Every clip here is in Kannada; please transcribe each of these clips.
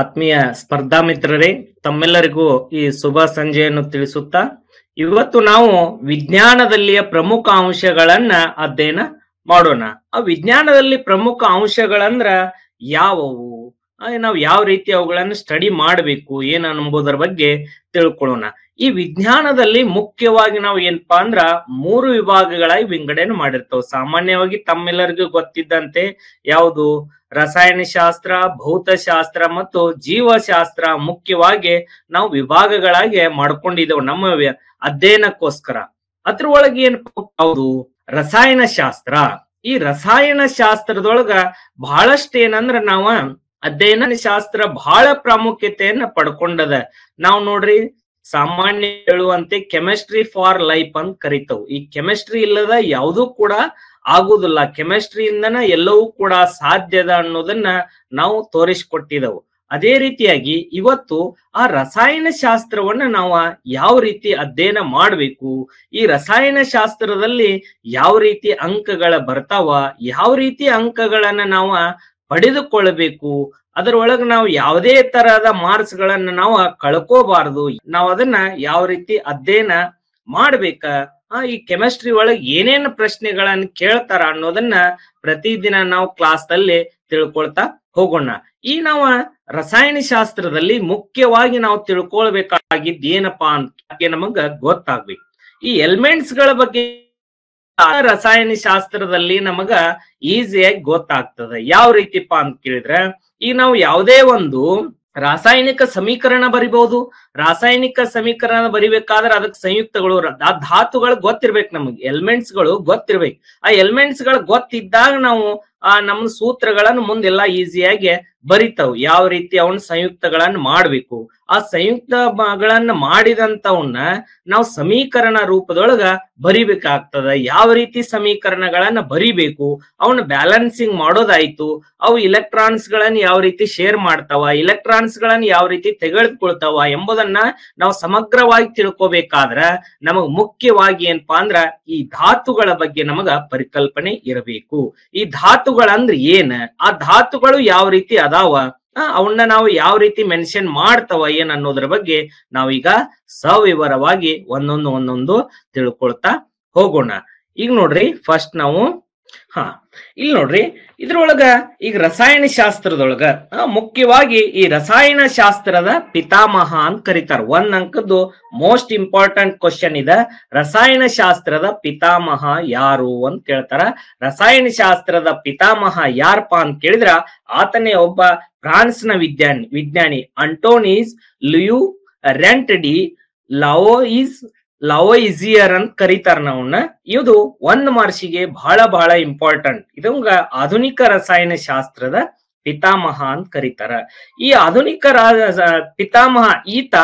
ಆತ್ಮೀಯ ಸ್ಪರ್ಧಾ ಮಿತ್ರರೇ ತಮ್ಮೆಲ್ಲರಿಗೂ ಈ ಶುಭ ಸಂಜೆಯನ್ನು ತಿಳಿಸುತ್ತಾ ಇವತ್ತು ನಾವು ವಿಜ್ಞಾನದಲ್ಲಿಯ ಪ್ರಮುಖ ಅಂಶಗಳನ್ನ ಅಧ್ಯಯನ ಮಾಡೋಣ ಆ ವಿಜ್ಞಾನದಲ್ಲಿ ಪ್ರಮುಖ ಅಂಶಗಳಂದ್ರ ಯಾವುವು ನಾವು ಯಾವ ರೀತಿ ಅವುಗಳನ್ನು ಸ್ಟಡಿ ಮಾಡಬೇಕು ಏನ ಎಂಬುದರ ಬಗ್ಗೆ ತಿಳ್ಕೊಳ್ಳೋಣ ಈ ವಿಜ್ಞಾನದಲ್ಲಿ ಮುಖ್ಯವಾಗಿ ನಾವು ಏನಪ್ಪಾ ಅಂದ್ರ ಮೂರು ವಿಭಾಗಗಳಾಗಿ ವಿಂಗಡಣೆ ಮಾಡಿರ್ತಾವ ಸಾಮಾನ್ಯವಾಗಿ ತಮ್ಮೆಲ್ಲರಿಗೂ ಗೊತ್ತಿದ್ದಂತೆ ಯಾವುದು ರಸಾಯನಶಾಸ್ತ್ರ ಭೌತಶಾಸ್ತ್ರ ಮತ್ತು ಜೀವಶಾಸ್ತ್ರ ಮುಖ್ಯವಾಗಿ ನಾವು ವಿಭಾಗಗಳಾಗಿ ಮಾಡ್ಕೊಂಡಿದ್ದೇವೆ ನಮ್ಮ ಅಧ್ಯಯನಕ್ಕೋಸ್ಕರ ಒಳಗೆ ಏನ್ ಹೌದು ರಸಾಯನಶಾಸ್ತ್ರ ಈ ರಸಾಯನಶಾಸ್ತ್ರದೊಳಗ ಬಹಳಷ್ಟು ಏನಂದ್ರ ನಾವ ಅಧ್ಯಯನ ಶಾಸ್ತ್ರ ಬಹಳ ಪ್ರಾಮುಖ್ಯತೆಯನ್ನ ಪಡ್ಕೊಂಡದ ನಾವು ನೋಡ್ರಿ ಸಾಮಾನ್ಯ ಹೇಳುವಂತೆ ಕೆಮಿಸ್ಟ್ರಿ ಫಾರ್ ಲೈಫ್ ಅಂತ ಕರಿತವು ಈ ಕೆಮಿಸ್ಟ್ರಿ ಇಲ್ಲದ ಯಾವುದೂ ಕೂಡ ಆಗುದಿಲ್ಲ ಕೆಮಿಸ್ಟ್ರಿಯಿಂದನ ಎಲ್ಲವೂ ಕೂಡ ಸಾಧ್ಯದ ಅನ್ನೋದನ್ನ ನಾವು ತೋರಿಸಿಕೊಟ್ಟಿದವು ಅದೇ ರೀತಿಯಾಗಿ ಇವತ್ತು ಆ ರಸಾಯನ ಶಾಸ್ತ್ರವನ್ನ ನಾವು ಯಾವ ರೀತಿ ಅಧ್ಯಯನ ಮಾಡಬೇಕು ಈ ರಸಾಯನ ಶಾಸ್ತ್ರದಲ್ಲಿ ಯಾವ ರೀತಿ ಅಂಕಗಳ ಬರ್ತಾವ ಯಾವ ರೀತಿ ಅಂಕಗಳನ್ನ ನಾವು ಪಡೆದುಕೊಳ್ಳಬೇಕು ಅದರೊಳಗೆ ನಾವು ಯಾವುದೇ ತರಹದ ಮಾರ್ಕ್ಸ್ ಗಳನ್ನ ನಾವು ಕಳ್ಕೋಬಾರದು ನಾವು ಅದನ್ನ ಯಾವ ರೀತಿ ಅಧ್ಯಯನ ಮಾಡ್ಬೇಕ ಈ ಕೆಮಿಸ್ಟ್ರಿ ಒಳಗೆ ಏನೇನು ಪ್ರಶ್ನೆಗಳನ್ನ ಕೇಳ್ತಾರ ಅನ್ನೋದನ್ನ ಪ್ರತಿದಿನ ನಾವು ಕ್ಲಾಸ್ ನಲ್ಲಿ ತಿಳ್ಕೊಳ್ತಾ ಹೋಗೋಣ ಈ ನಾವು ಶಾಸ್ತ್ರದಲ್ಲಿ ಮುಖ್ಯವಾಗಿ ನಾವು ತಿಳ್ಕೊಳ್ಬೇಕಾಗಿದ್ದೇನಪ್ಪಾ ಅಂತ ನಮಗ ಗೊತ್ತಾಗ್ಬೇಕು ಈ ಎಲಿಮೆಂಟ್ಸ್ ಗಳ ಬಗ್ಗೆ ರಸಾಯನ ಶಾಸ್ತ್ರದಲ್ಲಿ ನಮಗ ಈಸಿಯಾಗಿ ಗೊತ್ತಾಗ್ತದೆ ಯಾವ ರೀತಿಪ್ಪ ಅಂತ ಕೇಳಿದ್ರೆ ಈ ನಾವು ಯಾವುದೇ ಒಂದು ರಾಸಾಯನಿಕ ಸಮೀಕರಣ ಬರಿಬಹುದು ರಾಸಾಯನಿಕ ಸಮೀಕರಣ ಬರಿಬೇಕಾದ್ರೆ ಅದಕ್ಕೆ ಸಂಯುಕ್ತಗಳು ಆ ಧಾತುಗಳು ಗೊತ್ತಿರ್ಬೇಕು ನಮಗೆ ಎಲಿಮೆಂಟ್ಸ್ ಗಳು ಗೊತ್ತಿರ್ಬೇಕು ಆ ಎಲಿಮೆಂಟ್ಸ್ ಗಳು ಗೊತ್ತಿದ್ದಾಗ ನಾವು ಆ ನಮ್ಮ ಸೂತ್ರಗಳನ್ನು ಮುಂದೆಲ್ಲ ಈಸಿಯಾಗಿ ಬರಿತಾವ್ ಯಾವ ರೀತಿ ಅವನ್ ಸಂಯುಕ್ತಗಳನ್ನ ಮಾಡ್ಬೇಕು ಆ ಸಂಯುಕ್ತ ಗಳನ್ನ ಮಾಡಿದಂತವನ್ನ ನಾವು ಸಮೀಕರಣ ರೂಪದೊಳಗ ಬರಿಬೇಕಾಗ್ತದ ಯಾವ ರೀತಿ ಸಮೀಕರಣಗಳನ್ನ ಬರಿಬೇಕು ಅವನ್ನ ಬ್ಯಾಲೆನ್ಸಿಂಗ್ ಮಾಡೋದಾಯ್ತು ಅವು ಇಲೆಕ್ಟ್ರಾನ್ಸ್ ಗಳನ್ನ ಯಾವ ರೀತಿ ಶೇರ್ ಮಾಡ್ತಾವ ಇಲೆಕ್ಟ್ರಾನ್ಸ್ ಗಳನ್ನ ಯಾವ ರೀತಿ ತೆಗೆದುಕೊಳ್ತಾವ ಎಂಬುದನ್ನ ನಾವು ಸಮಗ್ರವಾಗಿ ತಿಳ್ಕೊಬೇಕಾದ್ರ ನಮಗ್ ಮುಖ್ಯವಾಗಿ ಏನಪ್ಪಾ ಅಂದ್ರ ಈ ಧಾತುಗಳ ಬಗ್ಗೆ ನಮಗ ಪರಿಕಲ್ಪನೆ ಇರಬೇಕು ಈ ಧಾತುಗಳಂದ್ರ ಏನ್ ಆ ಧಾತುಗಳು ಯಾವ ರೀತಿ ಅದಾವ ಅವನ್ನ ನಾವು ಯಾವ ರೀತಿ ಮೆನ್ಷನ್ ಮಾಡ್ತಾವ ಏನ್ ಅನ್ನೋದ್ರ ಬಗ್ಗೆ ನಾವೀಗ ಸವಿವರವಾಗಿ ಒಂದೊಂದು ಒಂದೊಂದು ತಿಳ್ಕೊಳ್ತಾ ಹೋಗೋಣ ಈಗ ನೋಡ್ರಿ ಫಸ್ಟ್ ನಾವು ಹಾ ಇಲ್ಲಿ ನೋಡ್ರಿ ಇದ್ರೊಳಗ ಈಗ ರಸಾಯನ ಶಾಸ್ತ್ರದೊಳಗ ಮುಖ್ಯವಾಗಿ ಈ ರಸಾಯನ ಶಾಸ್ತ್ರದ ಪಿತಾಮಹ ಅಂತ ಕರೀತಾರ ಒಂದ್ ಅಂಕದ್ದು ಮೋಸ್ಟ್ ಇಂಪಾರ್ಟೆಂಟ್ ಕ್ವಶನ್ ಇದ ರಸಾಯನ ಶಾಸ್ತ್ರದ ಪಿತಾಮಹ ಯಾರು ಅಂತ ಕೇಳ್ತಾರ ರಸಾಯನ ಶಾಸ್ತ್ರದ ಪಿತಾಮಹ ಯಾರಪ್ಪ ಅಂತ ಕೇಳಿದ್ರ ಆತನೇ ಒಬ್ಬ ಫ್ರಾನ್ಸ್ ನ ವಿಜ್ಞಾನಿ ವಿಜ್ಞಾನಿ Antoine Laurent de Lavoisier Lavoisier ಅಂತ ಕರೀತಾರ ನಾವನ್ನ ಇದು ಒಂದ್ ಮಾರ್ಷಿಗೆ ಬಹಳ ಬಹಳ ಇಂಪಾರ್ಟೆಂಟ್ ಇದಂಗ ಆಧುನಿಕ ರಸಾಯನ ಶಾಸ್ತ್ರದ ಪಿತಾಮಹ ಅಂತ ಕರೀತಾರ ಈ ಆಧುನಿಕ ಪಿತಾಮಹ ಈತ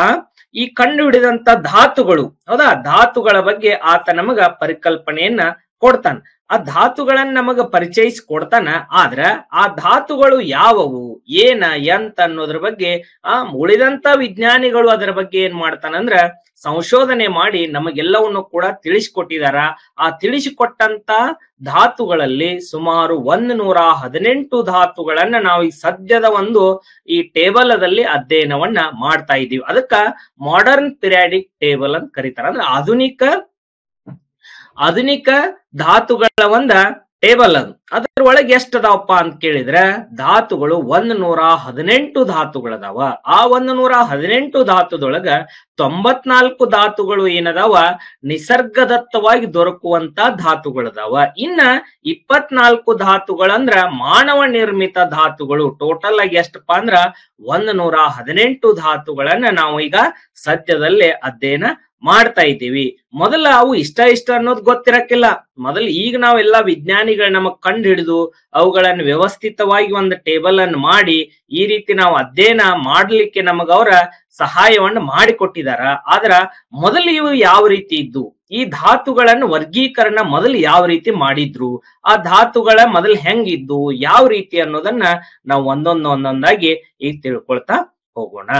ಈ ಕಂಡು ಹಿಡಿದಂತ ಧಾತುಗಳು ಹೌದಾ ಧಾತುಗಳ ಬಗ್ಗೆ ಆತ ನಮಗ ಪರಿಕಲ್ಪನೆಯನ್ನ ಕೊಡ್ತಾನ ಆ ಧಾತುಗಳನ್ನ ನಮಗ ಪರಿಚಯಿಸಿ ಕೊಡ್ತಾನ ಆದ್ರ ಆ ಧಾತುಗಳು ಯಾವವು ಏನ ಎಂತ ಅನ್ನೋದ್ರ ಬಗ್ಗೆ ಆ ಉಳಿದಂತ ವಿಜ್ಞಾನಿಗಳು ಅದರ ಬಗ್ಗೆ ಏನ್ ಮಾಡ್ತಾನಂದ್ರ ಸಂಶೋಧನೆ ಮಾಡಿ ನಮಗೆಲ್ಲವನ್ನು ಕೂಡ ತಿಳಿಸಿಕೊಟ್ಟಿದಾರ ಆ ತಿಳಿಸಿಕೊಟ್ಟಂತ ಧಾತುಗಳಲ್ಲಿ ಸುಮಾರು ಒಂದ್ ನೂರ ಹದಿನೆಂಟು ಧಾತುಗಳನ್ನ ನಾವು ಈ ಸದ್ಯದ ಒಂದು ಈ ಟೇಬಲದಲ್ಲಿ ಅಧ್ಯಯನವನ್ನ ಮಾಡ್ತಾ ಇದ್ದೀವಿ ಅದಕ್ಕ ಮಾಡರ್ನ್ ಪಿರಿಯಾಡಿಕ್ ಟೇಬಲ್ ಅಂತ ಕರೀತಾರ ಅಂದ್ರೆ ಆಧುನಿಕ ಆಧುನಿಕ ಧಾತುಗಳ ಒಂದ ಟೇಬಲ್ ಅದು ಅದರ ಒಳಗೆ ಎಷ್ಟು ಅದಾವಪ್ಪ ಅಂತ ಕೇಳಿದ್ರೆ ಧಾತುಗಳು ಒಂದ್ ನೂರ ಹದಿನೆಂಟು ಧಾತುಗಳದಾವ ಆ ಒಂದ್ ನೂರ ಹದಿನೆಂಟು ಧಾತುದೊಳಗ ತೊಂಬತ್ನಾಲ್ಕು ಧಾತುಗಳು ಏನದಾವ ನಿಸರ್ಗದತ್ತವಾಗಿ ದೊರಕುವಂತ ಧಾತುಗಳದಾವ ಇನ್ನ ಇಪ್ಪತ್ನಾಲ್ಕು ಧಾತುಗಳಂದ್ರ ಮಾನವ ನಿರ್ಮಿತ ಧಾತುಗಳು ಟೋಟಲ್ ಆಗಿ ಎಷ್ಟಪ್ಪ ಅಂದ್ರ ಒಂದ್ ನೂರ ಹದಿನೆಂಟು ಧಾತುಗಳನ್ನ ನಾವು ಈಗ ಸದ್ಯದಲ್ಲೇ ಅಧ್ಯಯನ ಮಾಡ್ತಾ ಇದ್ದೀವಿ ಮೊದಲ ಅವು ಇಷ್ಟ ಇಷ್ಟ ಅನ್ನೋದು ಗೊತ್ತಿರಕ್ಕಿಲ್ಲ ಮೊದಲು ಈಗ ನಾವೆಲ್ಲ ವಿಜ್ಞಾನಿಗಳು ನಮಗ್ ಕಂಡು ಹಿಡಿದು ಅವುಗಳನ್ನು ವ್ಯವಸ್ಥಿತವಾಗಿ ಒಂದು ಟೇಬಲ್ ಅನ್ನು ಮಾಡಿ ಈ ರೀತಿ ನಾವು ಅಧ್ಯಯನ ಮಾಡಲಿಕ್ಕೆ ನಮಗ ಅವರ ಸಹಾಯವನ್ನು ಮಾಡಿಕೊಟ್ಟಿದಾರ ಆದ್ರ ಮೊದಲು ಇವು ಯಾವ ರೀತಿ ಇದ್ದು ಈ ಧಾತುಗಳನ್ನು ವರ್ಗೀಕರಣ ಮೊದಲು ಯಾವ ರೀತಿ ಮಾಡಿದ್ರು ಆ ಧಾತುಗಳ ಮೊದಲು ಹೆಂಗಿದ್ದು ಯಾವ ರೀತಿ ಅನ್ನೋದನ್ನ ನಾವು ಒಂದೊಂದು ಒಂದೊಂದಾಗಿ ಈಗ ತಿಳ್ಕೊಳ್ತಾ ಹೋಗೋಣ